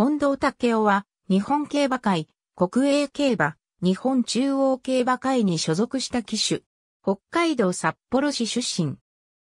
近藤武雄は、日本競馬会、国営競馬、日本中央競馬会に所属した騎手。北海道札幌市出身。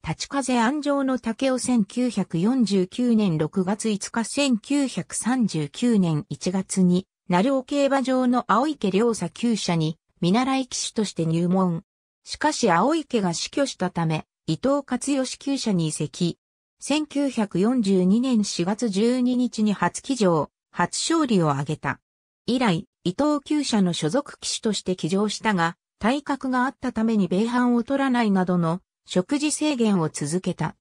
立風安城の竹雄1949年6月5日1939年1月に、鳴尾競馬場の青池良佐厩舎に、見習い騎手として入門。しかし青池が死去したため、伊藤勝義厩舎に移籍。1942年4月12日に初騎乗、初勝利を挙げた。以来、伊藤厩舎の所属騎手として騎乗したが、体格があったために米飯を取らないなどの食事制限を続けた。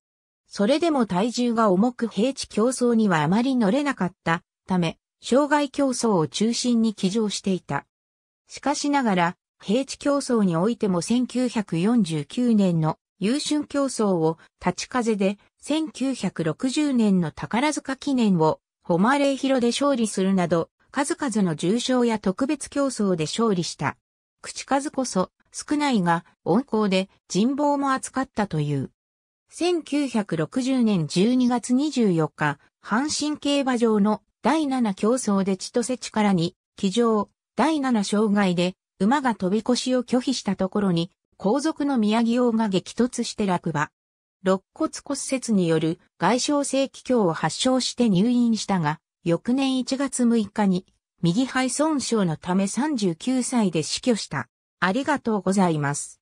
それでも体重が重く平地競争にはあまり乗れなかったため、障害競争を中心に騎乗していた。しかしながら、平地競争においても1949年の優春競争を立ち風で1960年の宝塚記念を、ホマレイヒロで勝利するなど、数々の重賞や特別競争で勝利した。口数こそ少ないが温厚で人望も厚かったという。1960年12月24日、阪神競馬場の第7競争で千歳力に、騎乗、第7障害で馬が飛び越しを拒否したところに、後続の宮城王が激突して落馬。肋骨骨折による外傷性気胸を発症して入院したが、翌年1月6日に右肺損傷のため39歳で死去した。ありがとうございます。